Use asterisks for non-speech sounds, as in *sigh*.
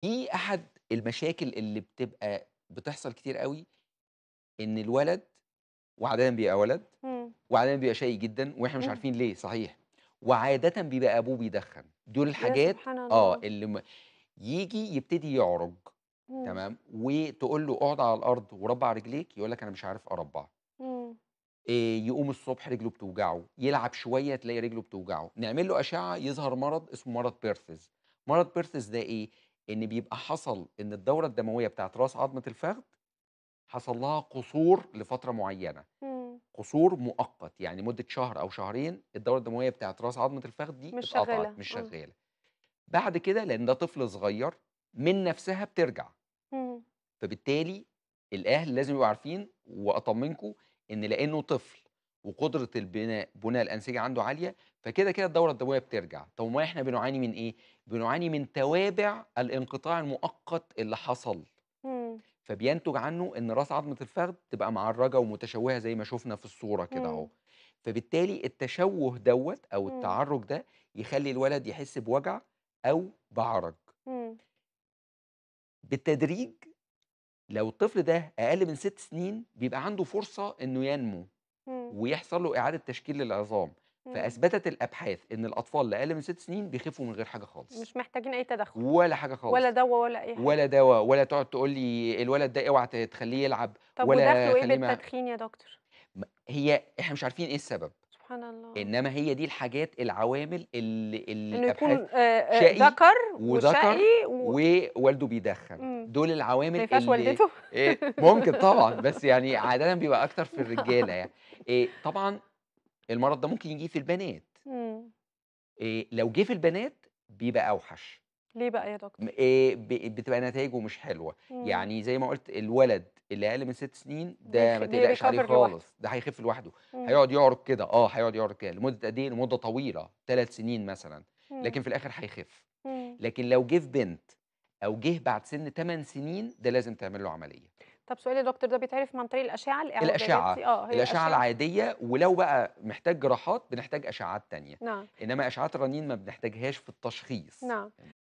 في احد المشاكل اللي بتبقى بتحصل كتير قوي ان الولد وعاده بيبقى ولد وعاده بيبقى شقي جدا واحنا مش عارفين ليه صحيح وعاده بيبقى ابوه بيدخن دول الحاجات اه اللي م... يجي يبتدي يعرج مم. تمام وتقول له اقعد على الارض وربع رجليك يقول لك انا مش عارف اربع آه، يقوم الصبح رجله بتوجعه يلعب شويه تلاقي رجله بتوجعه نعمل له اشعه يظهر مرض اسمه مرض بيرثز مرض بيرثز ده ايه ان بيبقى حصل ان الدوره الدمويه بتاعت راس عظمه الفخذ حصل لها قصور لفتره معينه قصور مؤقت يعني مده شهر او شهرين الدوره الدمويه بتاعت راس عظمه الفخذ دي مش شغالة. مش شغاله بعد كده لان ده طفل صغير من نفسها بترجع فبالتالي الاهل لازم يبقوا عارفين واطمنكم ان لانه طفل وقدره البناء بناء الانسجه عنده عاليه فكده كده الدوره الدمويه بترجع طب ما احنا بنعاني من ايه بنعاني من توابع الانقطاع المؤقت اللي حصل إمم. فبينتج عنه ان راس عظمه الفخذ تبقى معرجه ومتشوهه زي ما شفنا في الصوره كده إمم. اهو فبالتالي التشوه دوت او إمم. التعرج ده يخلي الولد يحس بوجع او بعرج بالتدريج لو الطفل ده اقل من ست سنين بيبقى عنده فرصه انه ينمو ويحصل له اعاده تشكيل للعظام إمم. فاثبتت الابحاث ان الاطفال اللي اقل من ست سنين بيخفوا من غير حاجه خالص مش محتاجين اي تدخل ولا حاجه خالص ولا دواء ولا اي حاجه ولا دواء ولا تقعد تقول لي الولد ده اوعى تخليه يلعب طب ولا ودخله ايه بالتدخين يا دكتور هي احنا مش عارفين ايه السبب سبحان الله انما هي دي الحاجات العوامل اللي اللي يكون آه، آه، شقي ذكر وذكر ووالده بيدخن دول العوامل اللي والدته *laughs* إيه، ممكن طبعا *laughs* بس يعني عاده بيبقى اكتر في الرجاله يعني إيه، طبعا المرض ده ممكن يجي في البنات إيه، لو جه في البنات بيبقى اوحش ليه بقى يا دكتور؟ إيه بتبقى نتائجه مش حلوه مم. يعني زي ما قلت الولد اللي اقل من ست سنين ده ما تقلقش عليه خالص ده هيخف لوحده إمم. هيقعد يعرق كده اه هيقعد يعرق كده لمده قد ايه لمده طويله ثلاث سنين مثلا مم. لكن في الاخر هيخف إمم. لكن لو جه في بنت او جه بعد سن ثمان سنين ده لازم تعمل له عمليه طب سؤال يا دكتور ده بيتعرف من طريق الاشعه الاعلاميه الاشعه اه هي الاشعه العاديه ولو بقى محتاج جراحات بنحتاج اشعات ثانيه. نعم انما اشعات الرنين ما بنحتاجهاش في التشخيص نعم